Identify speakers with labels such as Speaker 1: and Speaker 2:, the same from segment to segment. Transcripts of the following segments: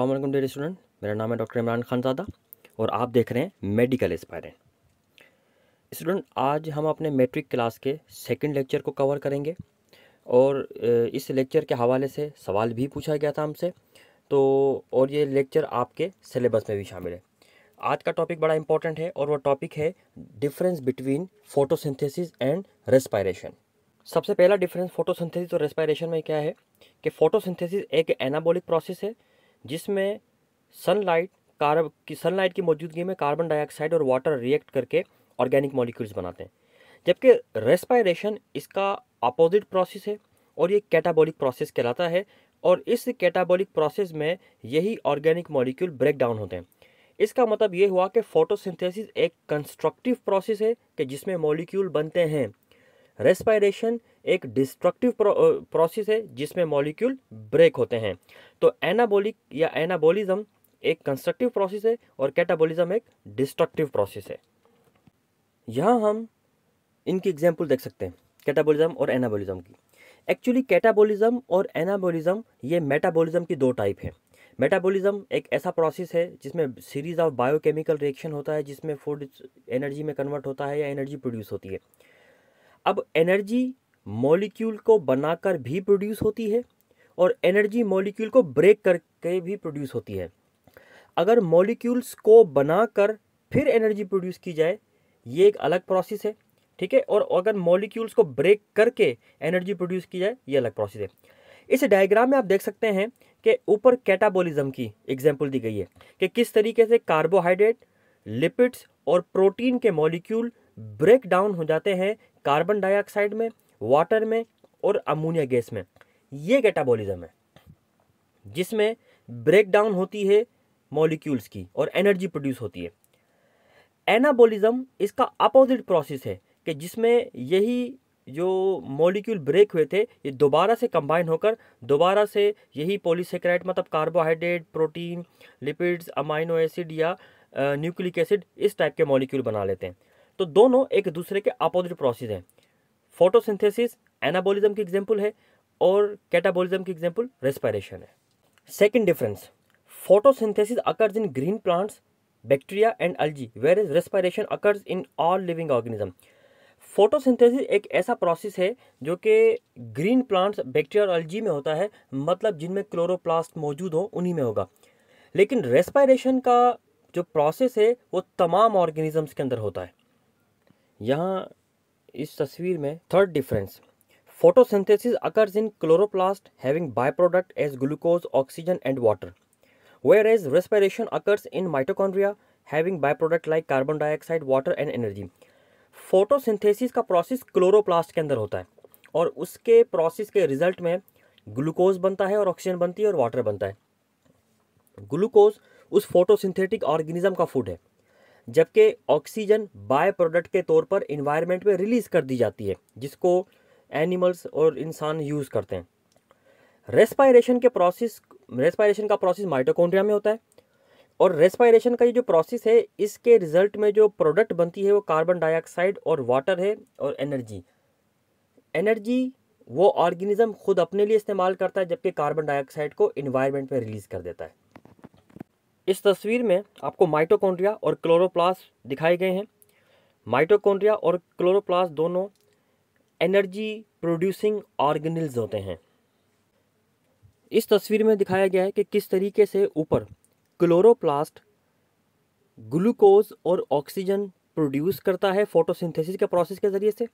Speaker 1: वालेकुम dear student मेरा नाम है डॉक्टर इमरान खानजादा और आप देख रहे हैं मेडिकल एस्पायरेंट स्टूडेंट आज हम अपने मैट्रिक क्लास के सेकंड लेक्चर को कवर करेंगे और इस लेक्चर के हवाले से सवाल भी पूछा गया था हमसे तो और ये लेक्चर आपके सिलेबस में भी शामिल है आज का टॉपिक बड़ा इंपॉर्टेंट है और वह टॉपिक है difference between photosynthesis and respiration सबसे पहला डिफरेंस फोटोसिंथेसिस और रेस्पायरेशन में क्या है कि फोटोसिंथेसिस एक एनाबॉलिक प्रोसेस है जिसमें सनलाइट कार्ब की सनलाइट की मौजूदगी में कार्बन डाइऑक्साइड और वाटर रिएक्ट करके ऑर्गेनिक मॉलिक्यूल्स बनाते हैं जबकि रेस्पायरेशन इसका अपोजिट प्रोसेस है और ये कैटाबॉलिक प्रोसेस कहलाता है और इस कैटाबॉलिक प्रोसेस में यही ऑर्गेनिक मॉलिक्यूल ब्रेक डाउन होते हैं इसका मतलब ये हुआ कि फोटोसिंथेसिस एक कंस्ट्रक्टिव प्रोसेस है कि जिसमें मॉलिक्यूल बनते हैं रेस्पायरेशन एक डिस्ट्रक्टिव प्रोसेस है जिसमें मॉलिक्यूल ब्रेक होते हैं तो एनाबोलिक या एनाबोलिज्म एक कंस्ट्रक्टिव प्रोसेस है और कैटाबोलिज्म एक डिस्ट्रक्टिव प्रोसेस है यहाँ हम इनकी एग्जाम्पल देख सकते हैं कैटाबोलिज्म और एनाबोलिज्म की एक्चुअली कैटाबोलिज्म और एनाबोलिज्म ये मेटाबोलिज्म की दो टाइप है मेटाबॉलिज्म एक ऐसा प्रोसेस है जिसमें सीरीज ऑफ बायोकेमिकल रिएक्शन होता है जिसमें फूड एनर्जी में कन्वर्ट होता है या एनर्जी प्रोड्यूस होती है अब एनर्जी मॉलिक्यूल को बनाकर भी प्रोड्यूस होती है और एनर्जी मॉलिक्यूल को ब्रेक करके भी प्रोड्यूस होती है अगर मॉलिक्यूल्स को बनाकर फिर एनर्जी प्रोड्यूस की जाए ये एक अलग प्रोसेस है ठीक है और अगर मॉलिक्यूल्स को ब्रेक करके एनर्जी प्रोड्यूस की जाए ये अलग प्रोसेस है इस डायग्राम में आप देख सकते हैं कि ऊपर कैटाबॉलिज्म की एग्जाम्पल दी गई है कि किस तरीके से कार्बोहाइड्रेट लिपिड्स और प्रोटीन के मॉलिक्यूल ब्रेक डाउन हो जाते हैं कार्बन डाइऑक्साइड में वाटर में और अमोनिया गैस में ये कैटाबॉलिज्म है जिसमें ब्रेक डाउन होती है मॉलिक्यूल्स की और एनर्जी प्रोड्यूस होती है एनाबॉलिज्म इसका अपोजिट प्रोसेस है कि जिसमें यही जो मॉलिक्यूल ब्रेक हुए थे ये दोबारा से कंबाइन होकर दोबारा से यही पॉलीसेक्राइड मतलब carbohydrate protein lipids amino acid या न्यूक्लिक एसिड इस टाइप के मॉलिक्यूल बना लेते हैं तो दोनों एक दूसरे के अपोजिट प्रोसेस हैं फोटोसिंथेसिस एनाबोलिज्म की एग्जाम्पल है और कैटाबोलिज्म की एग्जाम्पल रेस्पायरेशन है second difference photosynthesis occurs in green plants bacteria and algae whereas respiration occurs in all living organism photosynthesis एक ऐसा प्रोसेस है जो कि ग्रीन प्लांट्स बैक्टीरिया और अल्जी में होता है मतलब जिनमें क्लोरोप्लास्ट मौजूद हो उन्हीं में होगा लेकिन रेस्पायरेशन का जो प्रोसेस है वो तमाम ऑर्गेनिजम्स के अंदर होता है यहाँ इस तस्वीर में third difference photosynthesis occurs in chloroplast having by product as glucose oxygen and water whereas respiration occurs in mitochondria having by product like carbon dioxide water and energy photosynthesis का process chloroplast के अंदर होता है और उसके process के result में glucose बनता है और ऑक्सीजन बनती है और वाटर बनता है ग्लूकोज उस फोटोसिंथेटिक ऑर्गेनिज्म का फूड है जबकि ऑक्सीजन बाय प्रोडक्ट के तौर पर इन्वायरमेंट में रिलीज़ कर दी जाती है जिसको एनिमल्स और इंसान यूज़ करते हैं रेस्पायरेशन के प्रोसेस रेस्पायरेशन का प्रोसेस माइटोकॉन्ड्रिया में होता है और रेस्पायरेशन का ये जो प्रोसेस है इसके रिजल्ट में जो प्रोडक्ट बनती है वो कार्बन डाइऑक्साइड और वाटर है और एनर्जी एनर्जी वो ऑर्गेनिज्म खुद अपने लिए इस्तेमाल करता है जबकि कार्बन डाइऑक्साइड को इन्वायरमेंट में रिलीज़ कर देता है इस तस्वीर में आपको माइटोकॉन्ड्रिया और क्लोरोप्लास दिखाए गए हैं माइटोकॉन्ड्रिया और क्लोरोप्लास दोनों एनर्जी प्रोड्यूसिंग ऑर्गेनिल्स होते हैं इस तस्वीर में दिखाया गया है कि किस तरीके से ऊपर क्लोरोप्लास्ट ग्लूकोज और ऑक्सीजन प्रोड्यूस करता है फोटोसिंथेसिस के प्रोसेस के ज़रिए से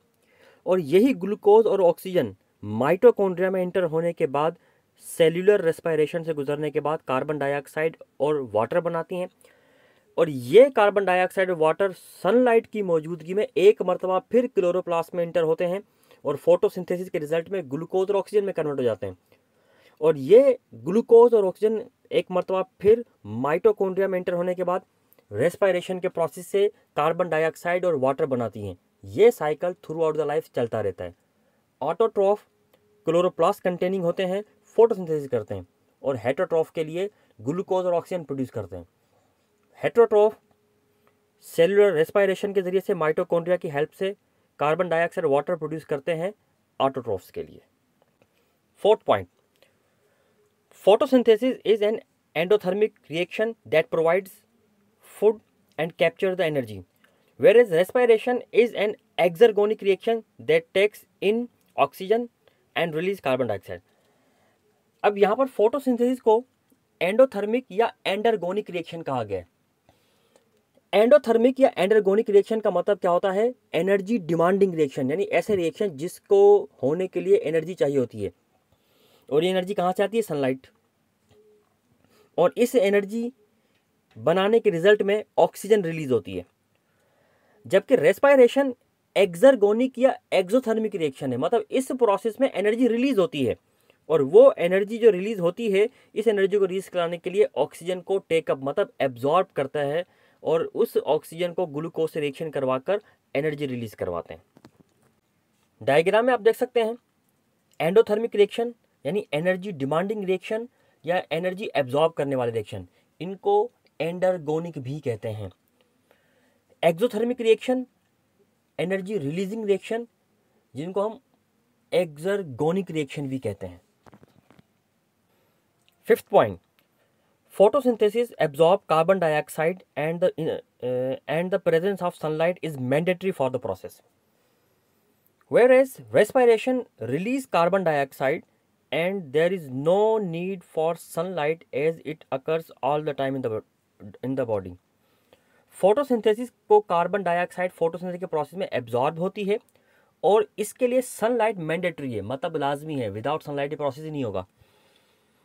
Speaker 1: और यही ग्लूकोज और ऑक्सीजन माइटोकॉन्ड्रिया में एंटर होने के बाद सेल्यूलर रेस्पायरेशन से गुजरने के बाद कार्बन डाइऑक्साइड और वाटर बनाती हैं और ये कार्बन डाइऑक्साइड और वाटर सनलाइट की मौजूदगी में एक मरतबा फिर क्लोरोप्लास्ट में इंटर होते हैं और फोटोसिंथेसिस के रिजल्ट में ग्लूकोज और ऑक्सीजन में कन्वर्ट हो जाते हैं और ये ग्लूकोज और ऑक्सीजन एक मरतबा फिर माइटोकोन्ड्रिया में इंटर होने के बाद रेस्पायरेशन के प्रोसेस से कार्बन डाइऑक्साइड और वाटर बनाती हैं ये cycle throughout the life चलता रहता है ऑटोट्रॉफ क्लोरोप्लास्ट कंटेनिंग होते हैं फोटोसिंथेसिस करते हैं और हेटरोट्रॉफ के लिए ग्लूकोज और ऑक्सीजन प्रोड्यूस करते हैं हेटरोट्रॉफ सेलुलर रेस्पायरेशन के जरिए से माइटोकोन्ड्रिया की हेल्प से कार्बन डाइऑक्साइड वाटर प्रोड्यूस करते हैं ऑटोट्रॉफ्स के लिए fourth point photosynthesis is an endothermic reaction that provides food and capture the energy whereas respiration is an exergonic reaction that takes in oxygen and release carbon dioxide अब यहाँ पर photosynthesis को endothermic या endergonic reaction कहा गया है endothermic या endergonic reaction का मतलब क्या होता है एनर्जी डिमांडिंग रिएक्शन यानी ऐसे रिएक्शन जिसको होने के लिए एनर्जी चाहिए होती है और ये एनर्जी कहाँ से आती है सनलाइट और इस एनर्जी बनाने के रिजल्ट में ऑक्सीजन रिलीज होती है जबकि रेस्पायरेशन एक्जरगोनिक या एक्जोथर्मिक रिएक्शन है मतलब इस प्रोसेस में एनर्जी रिलीज होती है और वो एनर्जी जो रिलीज़ होती है इस एनर्जी को रिलीज़ कराने के लिए ऑक्सीजन को टेकअप मतलब एब्जॉर्ब करता है और उस ऑक्सीजन को ग्लूकोज से रिएक्शन करवा कर एनर्जी रिलीज़ करवाते हैं डायग्राम में आप देख सकते हैं एंडोथर्मिक रिएक्शन यानी एनर्जी डिमांडिंग रिएक्शन या एनर्जी एब्जॉर्ब करने वाले रिएक्शन इनको एंडरगोनिक भी कहते हैं exothermic reaction energy releasing reaction जिनको हम एक्जरगोनिक रिएक्शन भी कहते हैं fifth point photosynthesis absorb carbon dioxide and and the presence of sunlight is mandatory for the process whereas respiration release carbon dioxide and there is no need for sunlight as it occurs all the time in the in the body photosynthesis को carbon dioxide photosynthesis के process में absorb होती है और इसके लिए sunlight mandatory है मतलब लाजमी है विदाउट सनलाइट ये प्रोसेस ही नहीं होगा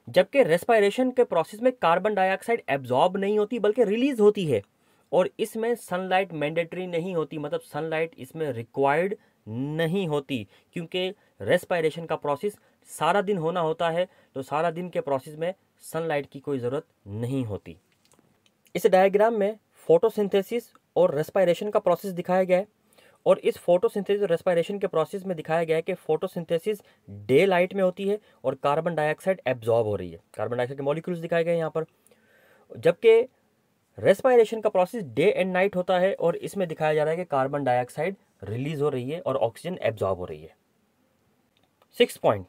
Speaker 1: जबकि रेस्पायरेशन के प्रोसेस में कार्बन डाइऑक्साइड एब्जॉर्ब नहीं होती बल्कि रिलीज होती है और इसमें सनलाइट मैंडेटरी नहीं होती मतलब सनलाइट इसमें रिक्वायर्ड नहीं होती क्योंकि रेस्पायरेशन का प्रोसेस सारा दिन होना होता है तो सारा दिन के प्रोसेस में सनलाइट की कोई ज़रूरत नहीं होती इस डायग्राम में फोटोसिंथेसिस और रेस्पायरेशन का प्रोसेस दिखाया गया है और इस फोटोसिंथेसिस और रेस्पायरेशन के प्रोसेस में दिखाया गया है कि फोटोसिंथेसिस डे लाइट में होती है और कार्बन डाइऑक्साइड एब्जॉर्ब हो रही है कार्बन डाइऑक्साइड के मॉलिक्यूल्स दिखाए गए यहाँ पर जबकि रेस्पायरेशन का प्रोसेस डे एंड नाइट होता है और इसमें दिखाया जा रहा है कि कार्बन डाइऑक्साइड रिलीज हो रही है और ऑक्सीजन एब्जॉर्ब हो रही है six point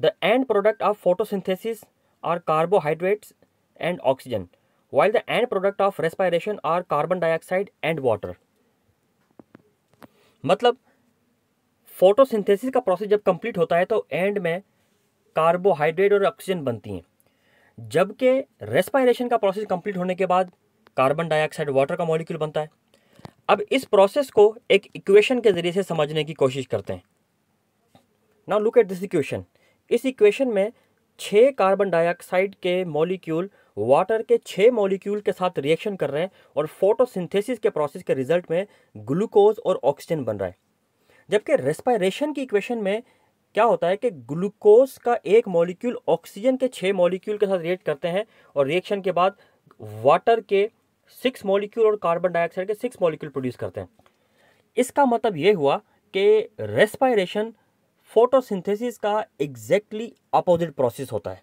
Speaker 1: the end product of photosynthesis are carbohydrates and oxygen while the end product of respiration are carbon dioxide and water मतलब फोटोसिंथेसिस का प्रोसेस जब कंप्लीट होता है तो एंड में कार्बोहाइड्रेट और ऑक्सीजन बनती हैं जबकि रेस्पायरेशन का प्रोसेस कंप्लीट होने के बाद कार्बन डाइऑक्साइड वाटर का मॉलिक्यूल बनता है अब इस प्रोसेस को एक इक्वेशन के ज़रिए से समझने की कोशिश करते हैं now look at this equation इस इक्वेशन में छः कार्बन डाइऑक्साइड के मॉलिक्यूल वाटर के छः मॉलिक्यूल के साथ रिएक्शन कर रहे हैं और फोटोसिंथेसिस के प्रोसेस के रिजल्ट में ग्लूकोज और ऑक्सीजन बन रहा है जबकि रेस्पायरेशन की इक्वेशन में क्या होता है कि ग्लूकोज का एक मॉलिक्यूल ऑक्सीजन के छः मॉलिक्यूल के साथ रिएक्ट करते हैं और रिएक्शन के बाद वाटर के सिक्स मॉलिक्यूल और कार्बन डाइऑक्साइड के सिक्स मॉलिक्यूल प्रोड्यूस करते हैं इसका मतलब ये हुआ कि रेस्पायरेशन फोटोसिंथेसिस का एग्जैक्टली अपोजिट प्रोसेस होता है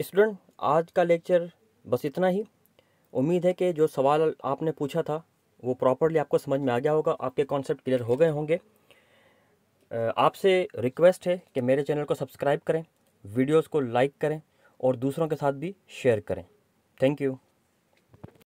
Speaker 1: स्टूडेंट आज का लेक्चर बस इतना ही उम्मीद है कि जो सवाल आपने पूछा था वो प्रॉपरली आपको समझ में आ गया होगा आपके कॉन्सेप्ट क्लियर हो गए होंगे आपसे रिक्वेस्ट है कि मेरे चैनल को सब्सक्राइब करें वीडियोस को लाइक करें और दूसरों के साथ भी शेयर करें थैंक यू